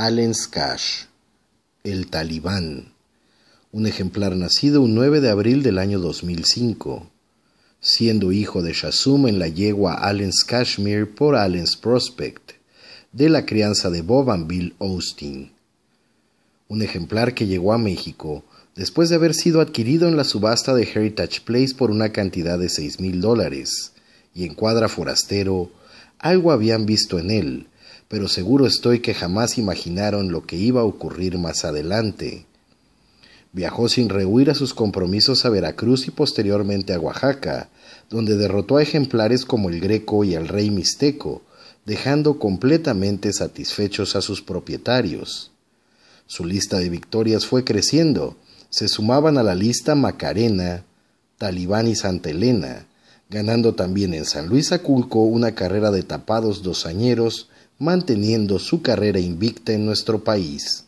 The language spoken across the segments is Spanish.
Allen Cash, El Talibán, un ejemplar nacido un 9 de abril del año 2005, siendo hijo de Shazum en la yegua Allens Cashmere por Allens Prospect, de la crianza de Bill Austin. Un ejemplar que llegó a México después de haber sido adquirido en la subasta de Heritage Place por una cantidad de seis mil dólares, y en cuadra forastero, algo habían visto en él, pero seguro estoy que jamás imaginaron lo que iba a ocurrir más adelante. Viajó sin rehuir a sus compromisos a Veracruz y posteriormente a Oaxaca, donde derrotó a ejemplares como el Greco y al rey Mixteco, dejando completamente satisfechos a sus propietarios. Su lista de victorias fue creciendo, se sumaban a la lista Macarena, Talibán y Santa Elena, ganando también en San Luis Aculco una carrera de tapados dosañeros manteniendo su carrera invicta en nuestro país.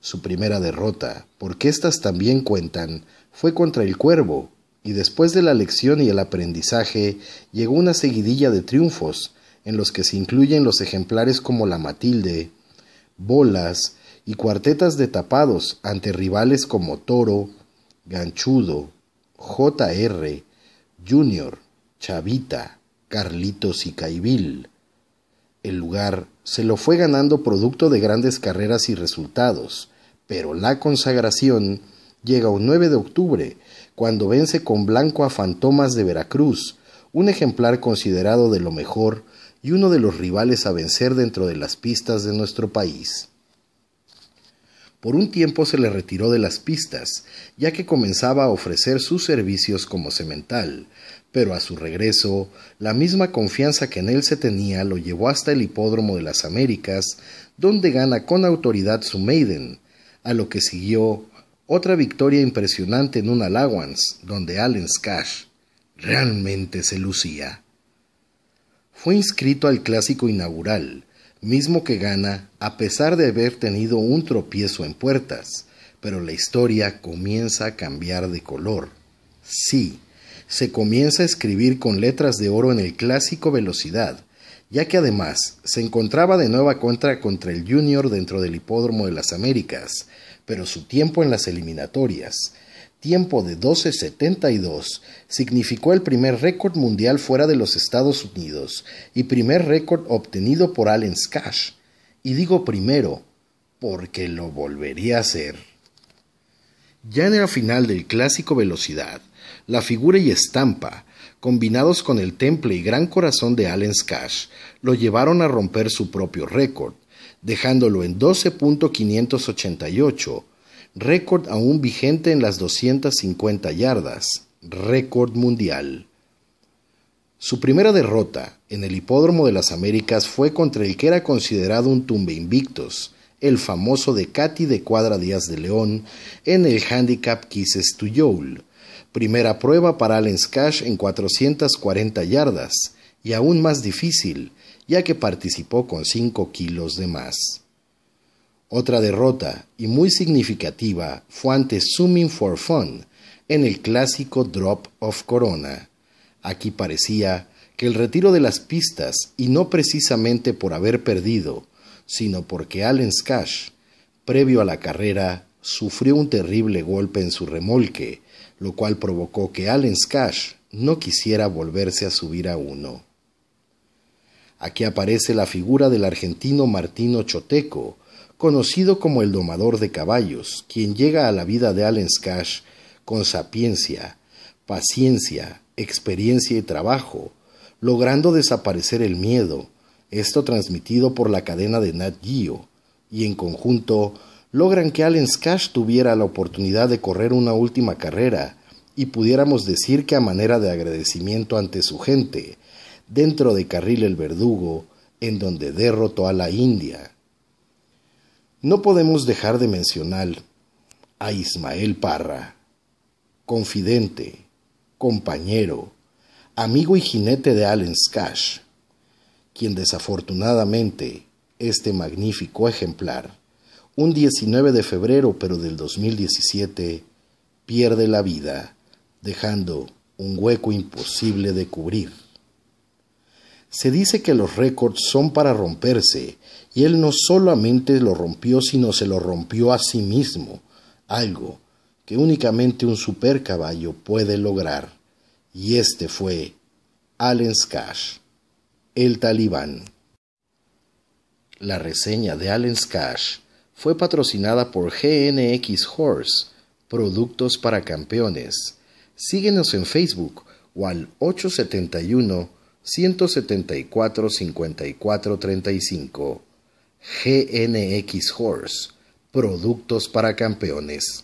Su primera derrota, porque estas también cuentan, fue contra el Cuervo, y después de la lección y el aprendizaje llegó una seguidilla de triunfos, en los que se incluyen los ejemplares como la Matilde, bolas y cuartetas de tapados ante rivales como Toro, Ganchudo, JR, Junior, Chavita, Carlitos y Caibil. El lugar se lo fue ganando producto de grandes carreras y resultados, pero la consagración llega un 9 de octubre, cuando vence con blanco a Fantomas de Veracruz, un ejemplar considerado de lo mejor y uno de los rivales a vencer dentro de las pistas de nuestro país. Por un tiempo se le retiró de las pistas, ya que comenzaba a ofrecer sus servicios como semental, pero a su regreso, la misma confianza que en él se tenía lo llevó hasta el Hipódromo de las Américas, donde gana con autoridad su Maiden, a lo que siguió otra victoria impresionante en un allowance, donde Allen Cash realmente se lucía. Fue inscrito al clásico inaugural, mismo que gana a pesar de haber tenido un tropiezo en puertas, pero la historia comienza a cambiar de color. Sí, se comienza a escribir con letras de oro en el clásico velocidad, ya que además se encontraba de nueva contra contra el Junior dentro del Hipódromo de las Américas, pero su tiempo en las eliminatorias, tiempo de 12.72, significó el primer récord mundial fuera de los Estados Unidos y primer récord obtenido por Allen Cash. Y digo primero, porque lo volvería a hacer. Ya en el final del clásico Velocidad, la figura y estampa, combinados con el temple y gran corazón de Allen Cash, lo llevaron a romper su propio récord, dejándolo en 12.588, récord aún vigente en las 250 yardas, récord mundial. Su primera derrota en el Hipódromo de las Américas fue contra el que era considerado un tumbe invictos, el famoso de de Cuadra Díaz de León, en el handicap Kisses to Yowl. Primera prueba para Allen Cash en 440 yardas, y aún más difícil, ya que participó con 5 kilos de más. Otra derrota, y muy significativa, fue ante Zooming for Fun, en el clásico Drop of Corona. Aquí parecía que el retiro de las pistas, y no precisamente por haber perdido, sino porque Allen Cash, previo a la carrera, sufrió un terrible golpe en su remolque, lo cual provocó que Allen Cash no quisiera volverse a subir a uno. Aquí aparece la figura del argentino Martino Choteco, conocido como el domador de caballos, quien llega a la vida de Allen con sapiencia, paciencia, experiencia y trabajo, logrando desaparecer el miedo, esto transmitido por la cadena de Nat Geo, y en conjunto logran que Allen Cash tuviera la oportunidad de correr una última carrera, y pudiéramos decir que a manera de agradecimiento ante su gente, dentro de Carril el Verdugo, en donde derrotó a la India. No podemos dejar de mencionar a Ismael Parra, confidente, compañero, amigo y jinete de Allen Cash quien desafortunadamente este magnífico ejemplar, un 19 de febrero pero del 2017, pierde la vida, dejando un hueco imposible de cubrir. Se dice que los récords son para romperse, y él no solamente lo rompió, sino se lo rompió a sí mismo, algo que únicamente un supercaballo puede lograr, y este fue Allen el talibán. La reseña de Allen's Cash fue patrocinada por GNX Horse, productos para campeones. Síguenos en Facebook o al 871 174 5435 GNX Horse, productos para campeones.